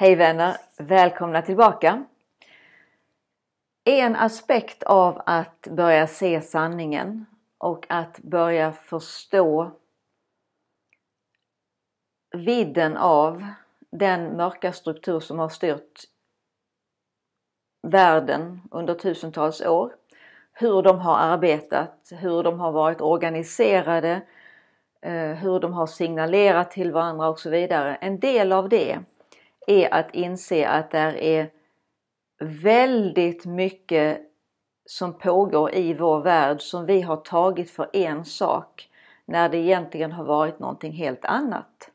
Hej vänner! Välkomna tillbaka! En aspekt av att börja se sanningen och att börja förstå vidden av den mörka struktur som har styrt världen under tusentals år. Hur de har arbetat, hur de har varit organiserade, eh, hur de har signalerat till varandra och så vidare. En del av det är att inse att där är väldigt mycket som pågår i vår värld som vi har tagit för en sak när det egentligen har varit någonting helt annat.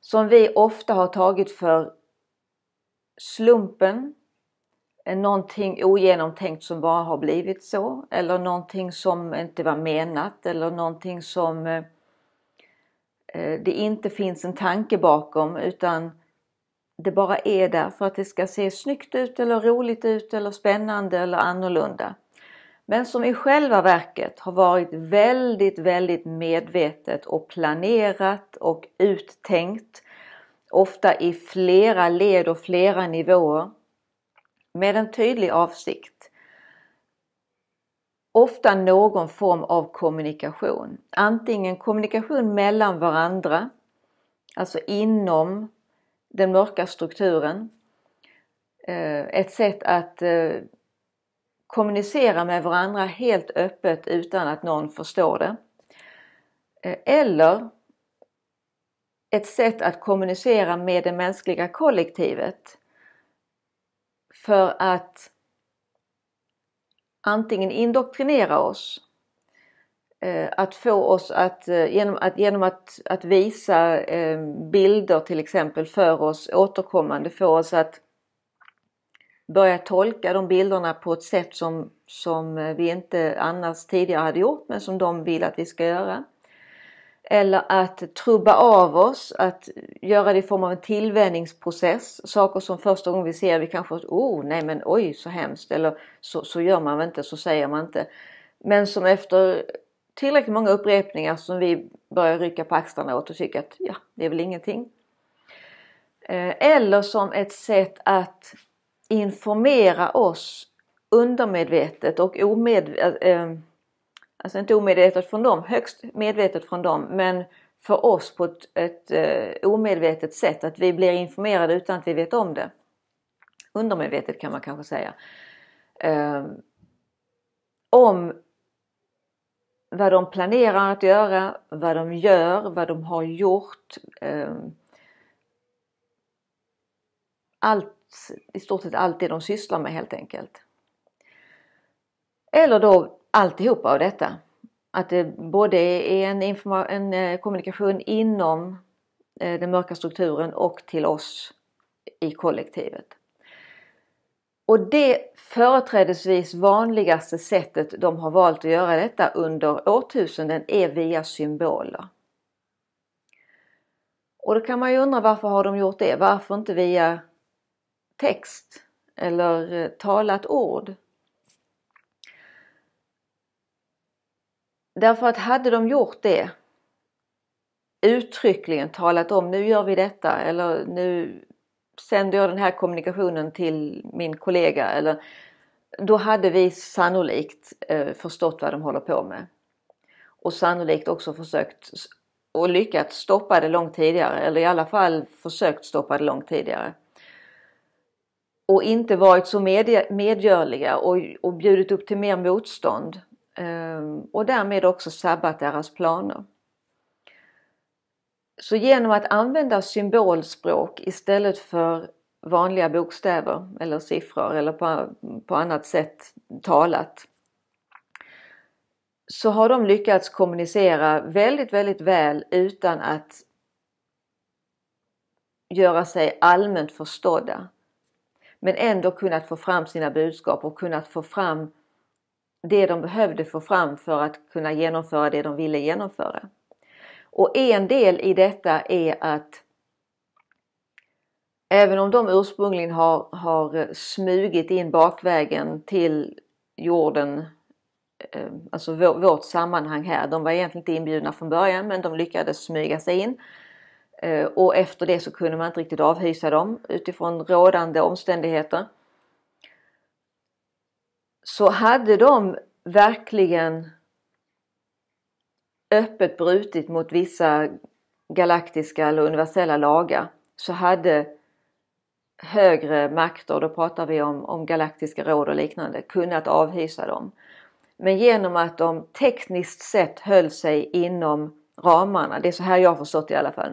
Som vi ofta har tagit för slumpen, någonting ogenomtänkt som bara har blivit så eller någonting som inte var menat eller någonting som eh, det inte finns en tanke bakom utan det bara är där för att det ska se snyggt ut eller roligt ut eller spännande eller annorlunda. Men som i själva verket har varit väldigt, väldigt medvetet och planerat och uttänkt. Ofta i flera led och flera nivåer. Med en tydlig avsikt. Ofta någon form av kommunikation. Antingen kommunikation mellan varandra, alltså inom den mörka strukturen. Eh, ett sätt att eh, kommunicera med varandra helt öppet utan att någon förstår det. Eh, eller ett sätt att kommunicera med det mänskliga kollektivet för att antingen indoktrinera oss Eh, att få oss att eh, genom att, genom att, att visa eh, bilder till exempel för oss återkommande få oss att börja tolka de bilderna på ett sätt som, som vi inte annars tidigare hade gjort men som de vill att vi ska göra. Eller att trubba av oss, att göra det i form av en tillvänjningsprocess. Saker som första gången vi ser, vi kanske oh nej men oj så hemskt eller så, så gör man väl inte, så säger man inte. Men som efter tillräckligt många upprepningar som vi börjar rycka på axlarna åt och tycker att ja, det är väl ingenting. Eh, eller som ett sätt att informera oss undermedvetet och omedvetet, eh, eh, alltså inte omedvetet från dem, högst medvetet från dem, men för oss på ett, ett, omedvetet sätt. Att vi blir informerade utan att vi vet om det. Undermedvetet kan man kanske säga. Om vad de planerar att göra, vad de gör, vad de har gjort. Ehm, allt, I stort sett allt det de sysslar med helt enkelt. Eller då alltihopa av detta. Att det både är en, en eh, kommunikation inom eh, den mörka strukturen och till oss i kollektivet. Och det företrädesvis vanligaste sättet de har valt att göra detta under årtusenden är via symboler. Och då kan man ju undra varför har de gjort det? Varför inte via text eller eh, talat ord? Därför att hade de gjort det uttryckligen talat om nu gör vi detta eller nu sänder jag den här kommunikationen till min kollega eller då hade vi sannolikt eh, förstått vad de håller på med. Och sannolikt också försökt och lyckats stoppa det långt tidigare eller i alla fall försökt stoppa det långt tidigare. Och inte varit så med, medgörliga och, och bjudit upp till mer motstånd eh, och därmed också sabbat deras planer. Så genom att använda symbolspråk istället för vanliga bokstäver eller siffror eller på, på annat sätt talat så har de lyckats kommunicera väldigt, väldigt väl utan att göra sig allmänt förstådda. Men ändå kunnat få fram sina budskap och kunnat få fram det de behövde få fram för att kunna genomföra det de ville genomföra. Och en del i detta är att även om de ursprungligen har, har smugit in bakvägen till jorden, eh, alltså vårt sammanhang här. De var egentligen inte inbjudna från början men de lyckades smyga sig in. Eh, och efter det så kunde man inte riktigt avhysa dem utifrån rådande omständigheter. Så hade de verkligen öppet brutit mot vissa galaktiska eller universella lagar så hade högre makter, då pratar vi om, om galaktiska råd och liknande, kunnat avhysa dem. Men genom att de tekniskt sett höll sig inom ramarna, det är så här jag har förstått i alla fall,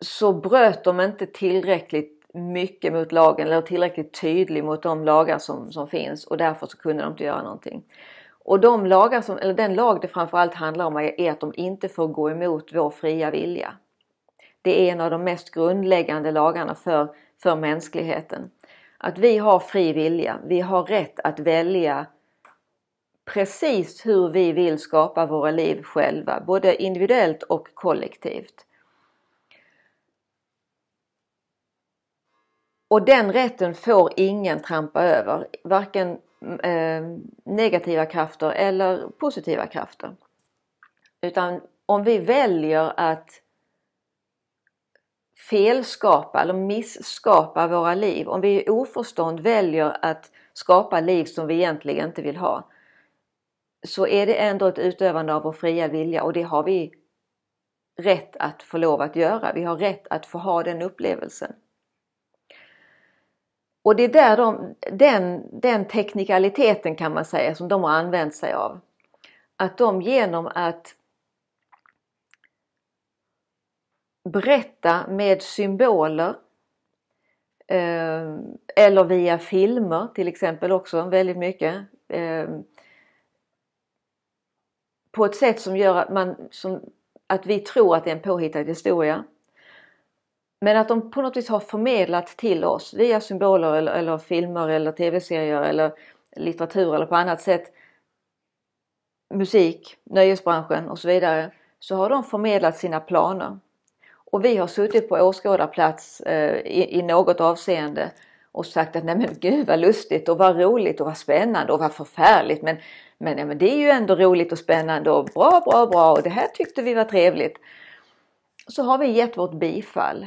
så bröt de inte tillräckligt mycket mot lagen eller tillräckligt tydlig mot de lagar som, som finns och därför så kunde de inte göra någonting. Och de lagar som, eller den lag det framförallt handlar om är att de inte får gå emot vår fria vilja. Det är en av de mest grundläggande lagarna för, för mänskligheten. Att vi har fri vilja. Vi har rätt att välja precis hur vi vill skapa våra liv själva, både individuellt och kollektivt. Och den rätten får ingen trampa över. Varken Eh, negativa krafter eller positiva krafter. Utan om vi väljer att felskapa eller misskapa våra liv, om vi i oförstånd väljer att skapa liv som vi egentligen inte vill ha, så är det ändå ett utövande av vår fria vilja och det har vi rätt att få lov att göra. Vi har rätt att få ha den upplevelsen. Och det är där de, den, den teknikaliteten kan man säga som de har använt sig av. Att de genom att berätta med symboler eh, eller via filmer till exempel också väldigt mycket. Eh, på ett sätt som gör att, man, som, att vi tror att det är en påhittad historia. Men att de på något vis har förmedlat till oss via symboler eller, eller filmer eller tv-serier eller litteratur eller på annat sätt musik, nöjesbranschen och så vidare så har de förmedlat sina planer. Och vi har suttit på åskådarplats eh, i, i, något avseende och sagt att nej men gud vad lustigt och vad roligt och vad spännande och vad förfärligt men, men, ja, men det är ju ändå roligt och spännande och bra, bra, bra och det här tyckte vi var trevligt. Så har vi gett vårt bifall.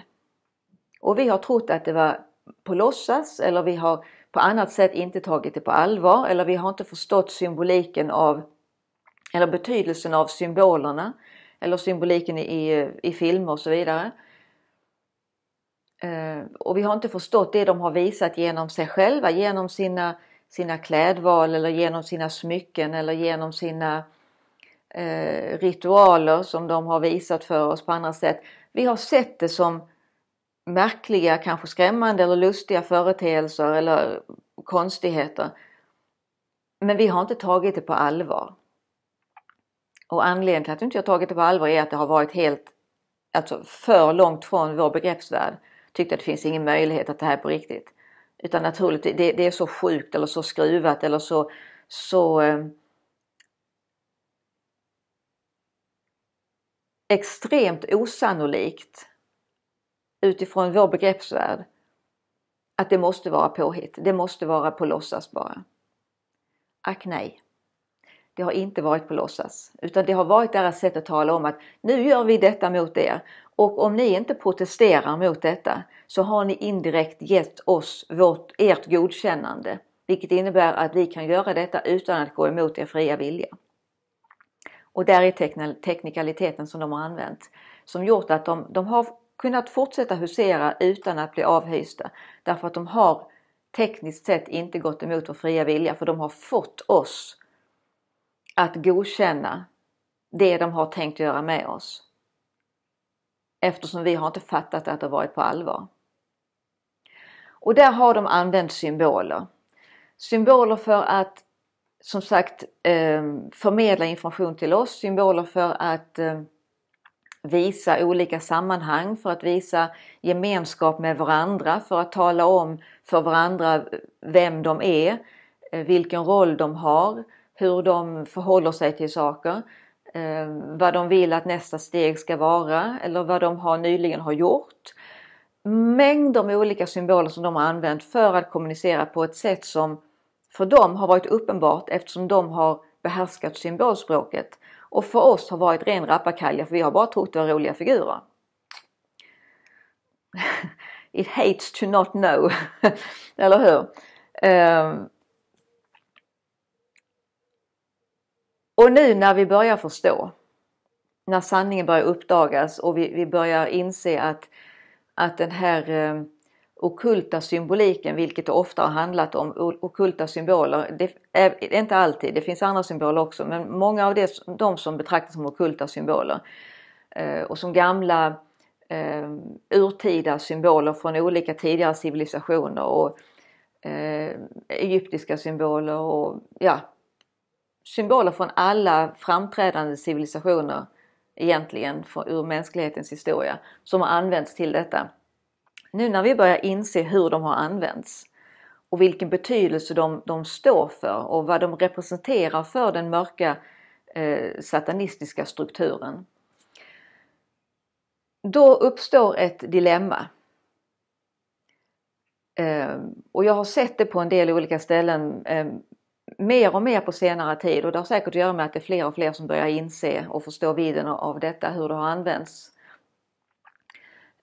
Och vi har trott att det var på låtsas eller vi har på annat sätt inte tagit det på allvar eller vi har inte förstått symboliken av eller betydelsen av symbolerna eller symboliken i, i filmer och så vidare. Eh, och vi har inte förstått det de har visat genom sig själva, genom sina, sina klädval eller genom sina smycken eller genom sina eh, ritualer som de har visat för oss på andra sätt. Vi har sett det som märkliga, kanske skrämmande eller lustiga företeelser eller konstigheter. Men vi har inte tagit det på allvar. Och anledningen till att vi inte har tagit det på allvar är att det har varit helt, alltså för långt från vår begreppsvärld. Tyckte att det finns ingen möjlighet att det här är på riktigt. Utan naturligtvis, det, det är så sjukt eller så skruvat eller så, så eh, extremt osannolikt utifrån vår begreppsvärld att det måste vara påhitt. Det måste vara på låtsas bara. Ack nej. Det har inte varit på låtsas utan det har varit deras sätt att tala om att nu gör vi detta mot er och om ni inte protesterar mot detta så har ni indirekt gett oss vårt, ert godkännande vilket innebär att vi kan göra detta utan att gå emot er fria vilja. Och där är teknikaliteten som de har använt som gjort att de, de har kunnat fortsätta husera utan att bli avhysta därför att de har tekniskt sett inte gått emot vår fria vilja för de har fått oss att godkänna det de har tänkt göra med oss. Eftersom vi har inte fattat att det varit på allvar. Och där har de använt symboler. Symboler för att som sagt eh, förmedla information till oss, symboler för att eh, visa olika sammanhang, för att visa gemenskap med varandra, för att tala om för varandra vem de är, eh, vilken roll de har, hur de förhåller sig till saker, eh, vad de vill att nästa steg ska vara eller vad de har nyligen har gjort. Mängder med olika symboler som de har använt för att kommunicera på ett sätt som för dem har varit uppenbart eftersom de har behärskat symbolspråket och för oss har varit ren rappakalja för vi har bara trott det var roliga figurer. It hates to not know, eller hur? Um, och nu när vi börjar förstå, när sanningen börjar uppdagas och vi, vi börjar inse att, att den här um, okulta symboliken, vilket det ofta har handlat om, okulta symboler. Det är inte alltid, det finns andra symboler också, men många av det, de som betraktas som okulta symboler eh, och som gamla eh, urtida symboler från olika tidigare civilisationer och eh, egyptiska symboler och ja, symboler från alla framträdande civilisationer egentligen ur mänsklighetens historia som har använts till detta. Nu när vi börjar inse hur de har använts och vilken betydelse de, de står för och vad de representerar för den mörka eh, satanistiska strukturen. Då uppstår ett dilemma. Eh, och jag har sett det på en del olika ställen eh, mer och mer på senare tid och det har säkert att göra med att det är fler och fler som börjar inse och förstå vidden av detta, hur det har använts.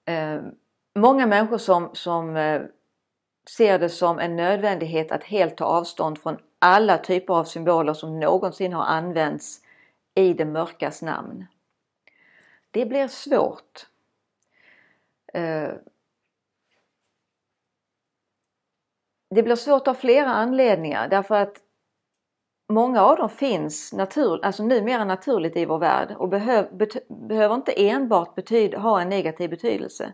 Eh, många människor som, som eh, ser det som en nödvändighet att helt ta avstånd från alla typer av symboler som någonsin har använts i det mörkas namn. Det blir svårt. Eh, det blir svårt av flera anledningar därför att många av dem finns natur, alltså numera naturligt i vår värld och behöv, bet, behöver inte enbart betyda, ha en negativ betydelse.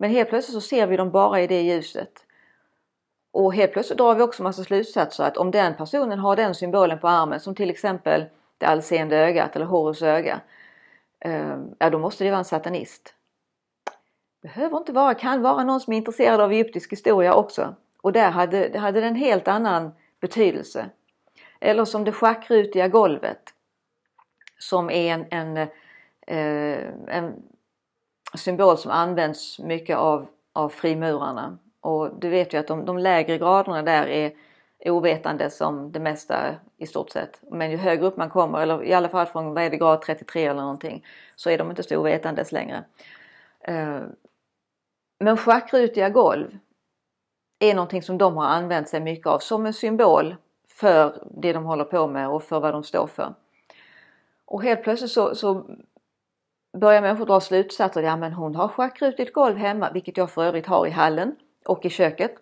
Men helt plötsligt så ser vi dem bara i det ljuset. Och helt plötsligt drar vi också massa slutsatser att om den personen har den symbolen på armen som till exempel det allseende ögat eller Horus öga. Ehm, ja då måste det vara en satanist. Behöver inte vara, kan vara någon som är intresserad av egyptisk historia också. Och där hade, hade det en helt annan betydelse. Eller som det schackrutiga golvet. Som är en, en, eh, en symbol som används mycket av, av frimurarna. Och du vet ju att de, de lägre graderna där är ovetande som det mesta i stort sett. Men ju högre upp man kommer, eller i alla fall från vad är det, grad 33 eller någonting, så är de inte så ovetandes längre. Eh, men schackrutiga golv är någonting som de har använt sig mycket av som en symbol för det de håller på med och för vad de står för. Och helt plötsligt så, så börjar människor dra slutsatser. Ja men hon har schackrutigt golv hemma, vilket jag för övrigt har i hallen och i köket.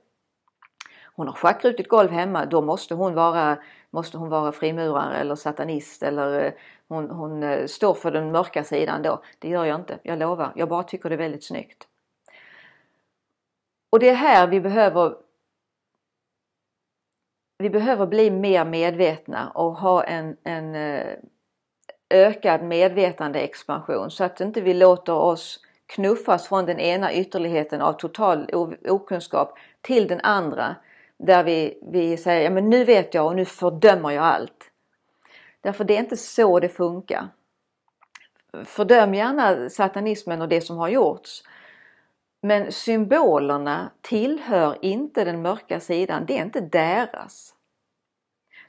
Hon har schackrutigt golv hemma, då måste hon vara, måste hon vara frimurare eller satanist eller eh, hon, hon eh, står för den mörka sidan då. Det gör jag inte, jag lovar. Jag bara tycker det är väldigt snyggt. Och det är här vi behöver vi behöver bli mer medvetna och ha en, en eh, ökad medvetandeexpansion så att inte vi låter oss knuffas från den ena ytterligheten av total okunskap till den andra där vi, vi säger ja men nu vet jag och nu fördömer jag allt. Därför det är inte så det funkar. Fördöm gärna satanismen och det som har gjorts. Men symbolerna tillhör inte den mörka sidan, det är inte deras.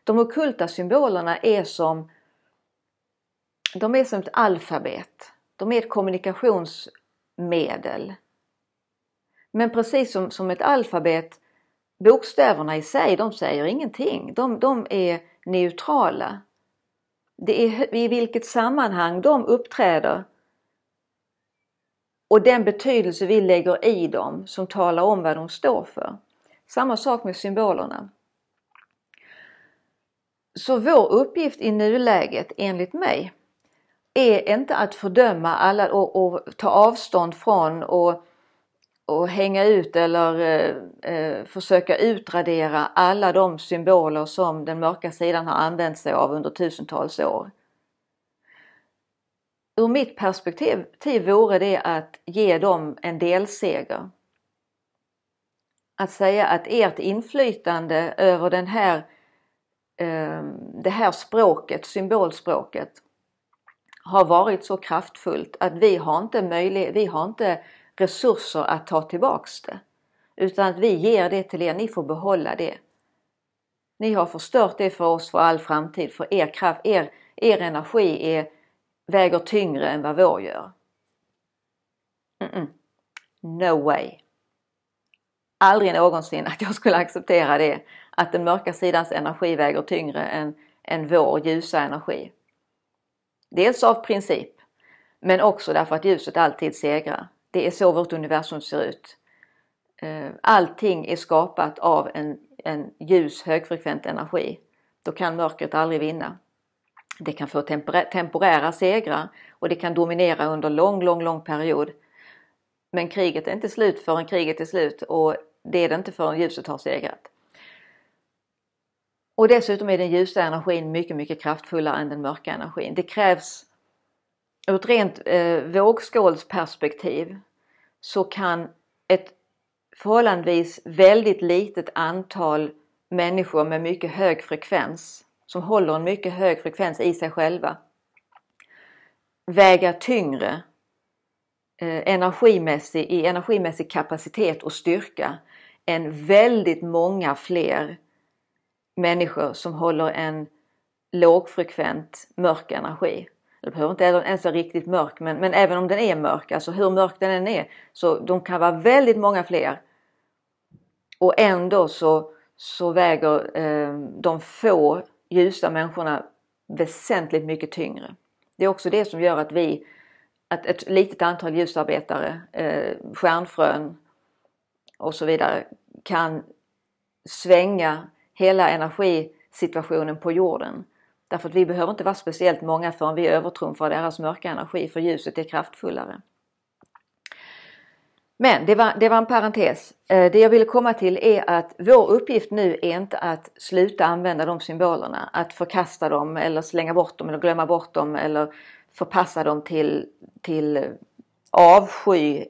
De okulta symbolerna är som de är som ett alfabet. De är ett kommunikationsmedel. Men precis som, som ett alfabet, bokstäverna i sig, de säger ingenting. De, de är neutrala. Det är i vilket sammanhang de uppträder och den betydelse vi lägger i dem som talar om vad de står för. Samma sak med symbolerna. Så vår uppgift i nuläget enligt mig är inte att fördöma alla och, och ta avstånd från och, och hänga ut eller eh, eh, försöka utradera alla de symboler som den mörka sidan har använt sig av under tusentals år. Ur mitt perspektiv vore det att ge dem en delseger. Att säga att ert inflytande över den här, eh, det här språket, symbolspråket, har varit så kraftfullt att vi har inte möjlighet, vi har inte resurser att ta tillbaks det. Utan att vi ger det till er, ni får behålla det. Ni har förstört det för oss för all framtid för er kraft, er, er energi är, väger tyngre än vad vår gör. Mm -mm. No way! Aldrig någonsin att jag skulle acceptera det, att den mörka sidans energi väger tyngre än, än vår ljusa energi. Dels av princip, men också därför att ljuset alltid segrar. Det är så vårt universum ser ut. Eh, allting är skapat av en, en ljus högfrekvent energi. Då kan mörkret aldrig vinna. Det kan få temporära segrar och det kan dominera under lång, lång, lång period. Men kriget är inte slut förrän kriget är slut och det är det inte förrän ljuset har segrat. Och dessutom är den ljusa energin mycket, mycket kraftfullare än den mörka energin. Det krävs ur ett rent eh, vågskålsperspektiv så kan ett förhållandevis väldigt litet antal människor med mycket hög frekvens som håller en mycket hög frekvens i sig själva väga tyngre eh, energimässig, i energimässig kapacitet och styrka än väldigt många fler människor som håller en lågfrekvent mörk energi. Det behöver inte ens vara riktigt mörk men, men även om den är mörk, alltså hur mörk den än är, så de kan vara väldigt många fler. Och ändå så, så väger eh, de få ljusa människorna väsentligt mycket tyngre. Det är också det som gör att vi, att ett litet antal ljusarbetare, eh, stjärnfrön och så vidare kan svänga hela energisituationen på jorden. Därför att vi behöver inte vara speciellt många förrän vi övertrumfar deras mörka energi för ljuset är kraftfullare. Men det var, det var en parentes. Eh, det jag ville komma till är att vår uppgift nu är inte att sluta använda de symbolerna, att förkasta dem eller slänga bort dem eller glömma bort dem eller förpassa dem till, till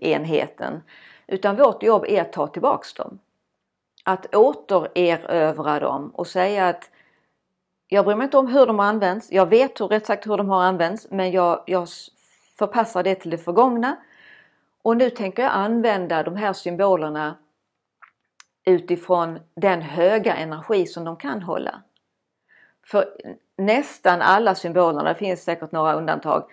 enheten Utan vårt jobb är att ta tillbaks dem att återerövra dem och säga att jag bryr mig inte om hur de har använts. Jag vet hur, rätt sagt hur de har använts men jag, jag förpassar det till det förgångna. Och nu tänker jag använda de här symbolerna utifrån den höga energi som de kan hålla. För nästan alla symbolerna, det finns säkert några undantag,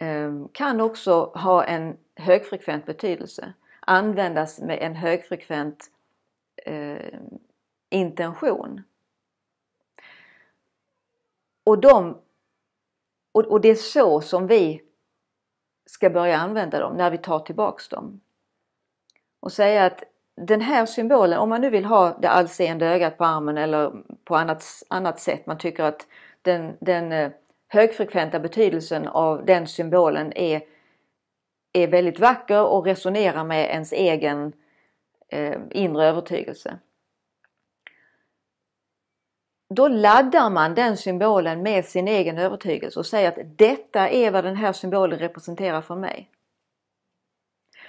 ehm, kan också ha en högfrekvent betydelse. Användas med en högfrekvent eh, intention. Och, de, och, och det är så som vi ska börja använda dem när vi tar tillbaks dem. Och säga att den här symbolen, om man nu vill ha det allseende ögat på armen eller på annat, annat sätt, man tycker att den, den eh, högfrekventa betydelsen av den symbolen är, är väldigt vacker och resonerar med ens egen eh, inre övertygelse. Då laddar man den symbolen med sin egen övertygelse och säger att detta är vad den här symbolen representerar för mig.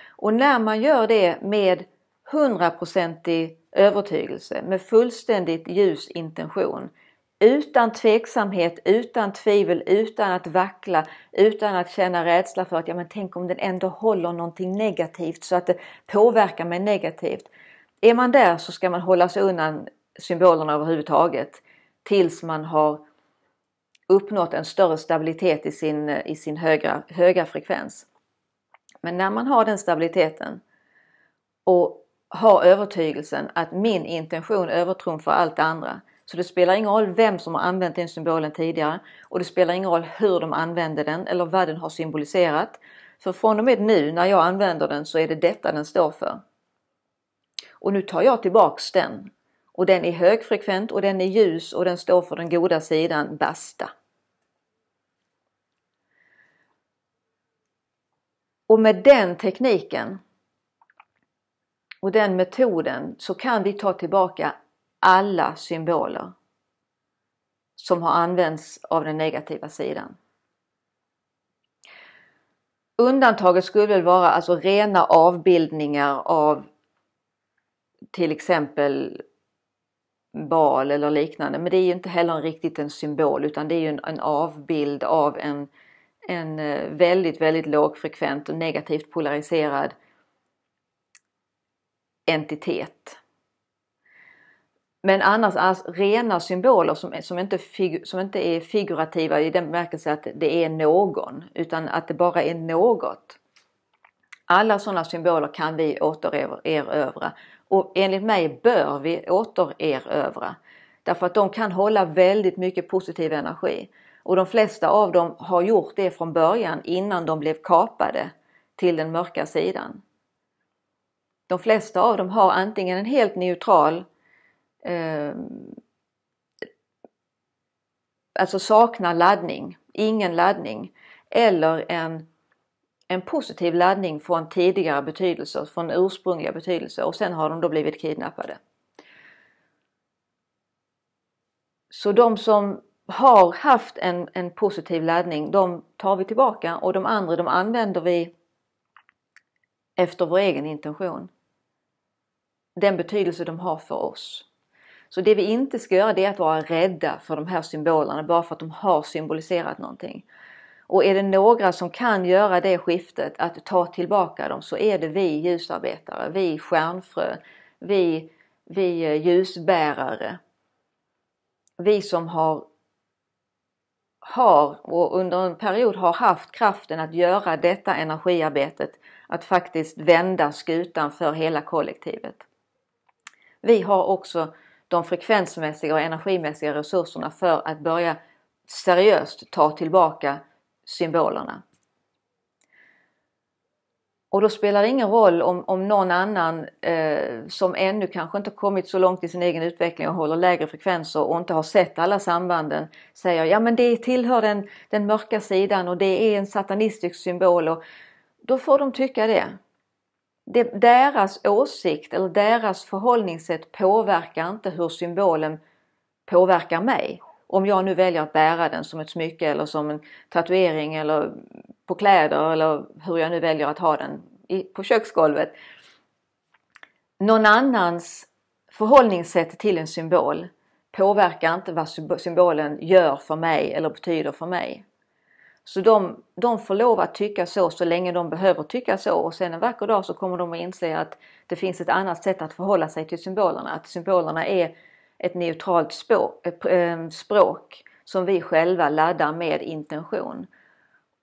Och när man gör det med hundraprocentig övertygelse med fullständigt ljus intention utan tveksamhet, utan tvivel, utan att vackla, utan att känna rädsla för att ja, men tänk om den ändå håller någonting negativt så att det påverkar mig negativt. Är man där så ska man hålla sig undan symbolerna överhuvudtaget tills man har uppnått en större stabilitet i sin, i sin höga, höga frekvens. Men när man har den stabiliteten och har övertygelsen att min intention övertrumfar allt det andra så det spelar ingen roll vem som har använt den symbolen tidigare och det spelar ingen roll hur de använde den eller vad den har symboliserat. För från och med nu när jag använder den så är det detta den står för. Och nu tar jag tillbaks den. Och den är högfrekvent och den är ljus och den står för den goda sidan, basta. Och med den tekniken och den metoden så kan vi ta tillbaka alla symboler som har använts av den negativa sidan. Undantaget skulle väl vara alltså rena avbildningar av till exempel bal eller liknande. Men det är ju inte heller riktigt en symbol utan det är ju en, en avbild av en, en eh, väldigt, väldigt lågfrekvent och negativt polariserad entitet. Men annars alltså, rena symboler som, som, inte som inte är figurativa i den bemärkelsen att det är någon utan att det bara är något. Alla sådana symboler kan vi återerövra och enligt mig bör vi återerövra. Därför att de kan hålla väldigt mycket positiv energi. Och de flesta av dem har gjort det från början innan de blev kapade till den mörka sidan. De flesta av dem har antingen en helt neutral eh, alltså saknar laddning, ingen laddning eller en, en positiv laddning från tidigare betydelser, från ursprungliga betydelser och sen har de då blivit kidnappade. Så de som har haft en, en positiv laddning, de tar vi tillbaka och de andra de använder vi efter vår egen intention. Den betydelse de har för oss. Så det vi inte ska göra det är att vara rädda för de här symbolerna bara för att de har symboliserat någonting. Och är det några som kan göra det skiftet att ta tillbaka dem så är det vi ljusarbetare, vi stjärnfrö, vi, vi eh, ljusbärare. Vi som har, har och under en period har haft kraften att göra detta energiarbetet att faktiskt vända skutan för hela kollektivet. Vi har också de frekvensmässiga och energimässiga resurserna för att börja seriöst ta tillbaka symbolerna. Och då spelar det ingen roll om, om någon annan eh, som ännu kanske inte kommit så långt i sin egen utveckling och håller lägre frekvenser och inte har sett alla sambanden säger ja men det tillhör den, den mörka sidan och det är en satanistisk symbol. Och då får de tycka det det, deras åsikt eller deras förhållningssätt påverkar inte hur symbolen påverkar mig. Om jag nu väljer att bära den som ett smycke eller som en tatuering eller på kläder eller hur jag nu väljer att ha den i, på köksgolvet. Någon annans förhållningssätt till en symbol påverkar inte vad symbolen gör för mig eller betyder för mig. Så de, de får lov att tycka så så länge de behöver tycka så och sen en vacker dag så kommer de att inse att det finns ett annat sätt att förhålla sig till symbolerna. Att symbolerna är ett neutralt språk, eh, eh, språk som vi själva laddar med intention.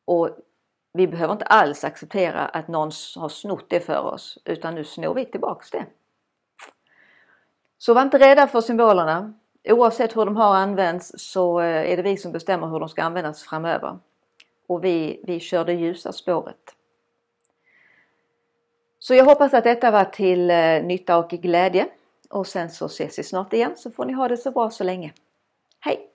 Och vi behöver inte alls acceptera att någon har snott det för oss utan nu snor vi tillbaks det. Så var inte rädda för symbolerna. Oavsett hur de har använts så eh, är det vi som bestämmer hur de ska användas framöver och vi, vi det ljusa spåret. Så jag hoppas att detta var till eh, nytta och glädje och sen så ses vi snart igen så får ni ha det så bra så länge. Hej!